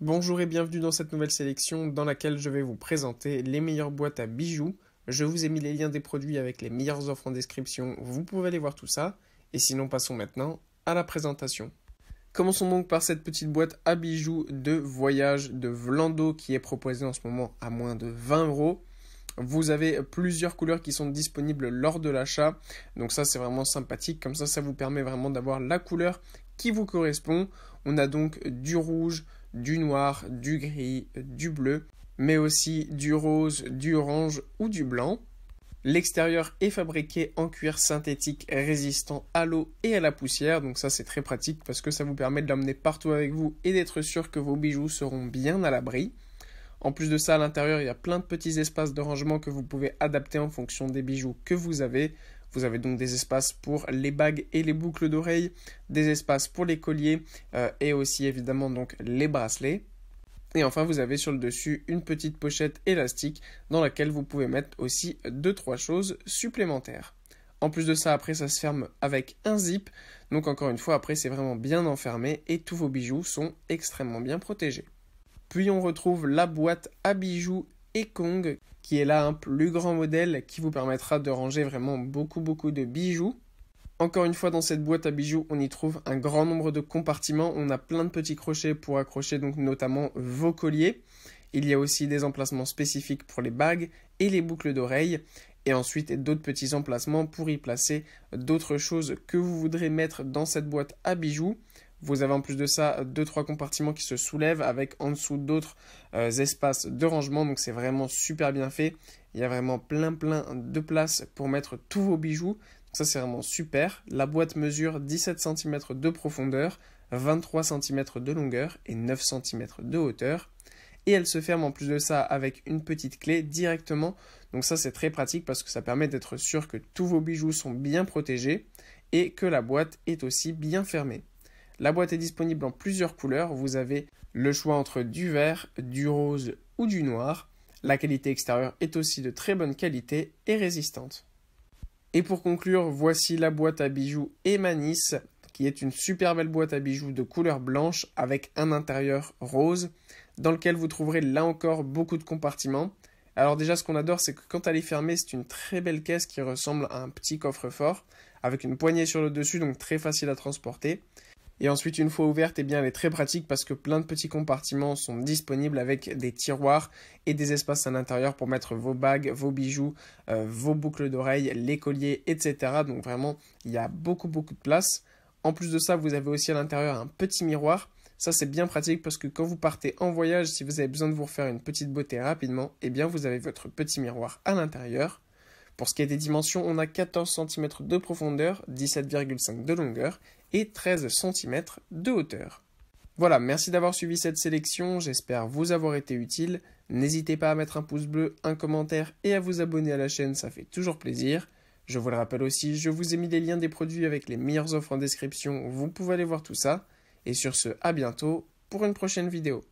Bonjour et bienvenue dans cette nouvelle sélection dans laquelle je vais vous présenter les meilleures boîtes à bijoux. Je vous ai mis les liens des produits avec les meilleures offres en description, vous pouvez aller voir tout ça. Et sinon passons maintenant à la présentation. Commençons donc par cette petite boîte à bijoux de voyage de Vlando qui est proposée en ce moment à moins de 20 euros. Vous avez plusieurs couleurs qui sont disponibles lors de l'achat. Donc ça c'est vraiment sympathique. Comme ça ça vous permet vraiment d'avoir la couleur qui vous correspond. On a donc du rouge, du noir, du gris, du bleu, mais aussi du rose, du orange ou du blanc. L'extérieur est fabriqué en cuir synthétique résistant à l'eau et à la poussière, donc ça c'est très pratique parce que ça vous permet de l'emmener partout avec vous et d'être sûr que vos bijoux seront bien à l'abri. En plus de ça, à l'intérieur, il y a plein de petits espaces de rangement que vous pouvez adapter en fonction des bijoux que vous avez. Vous avez donc des espaces pour les bagues et les boucles d'oreilles, des espaces pour les colliers euh, et aussi évidemment donc les bracelets. Et enfin, vous avez sur le dessus une petite pochette élastique dans laquelle vous pouvez mettre aussi 2-3 choses supplémentaires. En plus de ça, après, ça se ferme avec un zip. Donc encore une fois, après, c'est vraiment bien enfermé et tous vos bijoux sont extrêmement bien protégés. Puis on retrouve la boîte à bijoux qui est là un plus grand modèle qui vous permettra de ranger vraiment beaucoup beaucoup de bijoux. Encore une fois, dans cette boîte à bijoux, on y trouve un grand nombre de compartiments. On a plein de petits crochets pour accrocher donc notamment vos colliers. Il y a aussi des emplacements spécifiques pour les bagues et les boucles d'oreilles. Et ensuite d'autres petits emplacements pour y placer d'autres choses que vous voudrez mettre dans cette boîte à bijoux. Vous avez en plus de ça deux trois compartiments qui se soulèvent avec en dessous d'autres euh, espaces de rangement. Donc c'est vraiment super bien fait. Il y a vraiment plein plein de place pour mettre tous vos bijoux. Donc ça c'est vraiment super. La boîte mesure 17 cm de profondeur, 23 cm de longueur et 9 cm de hauteur. Et elle se ferme en plus de ça avec une petite clé directement. Donc ça c'est très pratique parce que ça permet d'être sûr que tous vos bijoux sont bien protégés et que la boîte est aussi bien fermée. La boîte est disponible en plusieurs couleurs. Vous avez le choix entre du vert, du rose ou du noir. La qualité extérieure est aussi de très bonne qualité et résistante. Et pour conclure, voici la boîte à bijoux Emanis, qui est une super belle boîte à bijoux de couleur blanche avec un intérieur rose, dans lequel vous trouverez là encore beaucoup de compartiments. Alors déjà, ce qu'on adore, c'est que quand elle est fermée, c'est une très belle caisse qui ressemble à un petit coffre-fort, avec une poignée sur le dessus, donc très facile à transporter. Et ensuite, une fois ouverte, eh bien, elle est très pratique parce que plein de petits compartiments sont disponibles avec des tiroirs et des espaces à l'intérieur pour mettre vos bagues, vos bijoux, euh, vos boucles d'oreilles, les colliers, etc. Donc vraiment, il y a beaucoup, beaucoup de place. En plus de ça, vous avez aussi à l'intérieur un petit miroir. Ça, c'est bien pratique parce que quand vous partez en voyage, si vous avez besoin de vous refaire une petite beauté rapidement, eh bien, vous avez votre petit miroir à l'intérieur. Pour ce qui est des dimensions, on a 14 cm de profondeur, 17,5 de longueur et 13 cm de hauteur. Voilà, merci d'avoir suivi cette sélection, j'espère vous avoir été utile. N'hésitez pas à mettre un pouce bleu, un commentaire et à vous abonner à la chaîne, ça fait toujours plaisir. Je vous le rappelle aussi, je vous ai mis les liens des produits avec les meilleures offres en description, vous pouvez aller voir tout ça. Et sur ce, à bientôt pour une prochaine vidéo.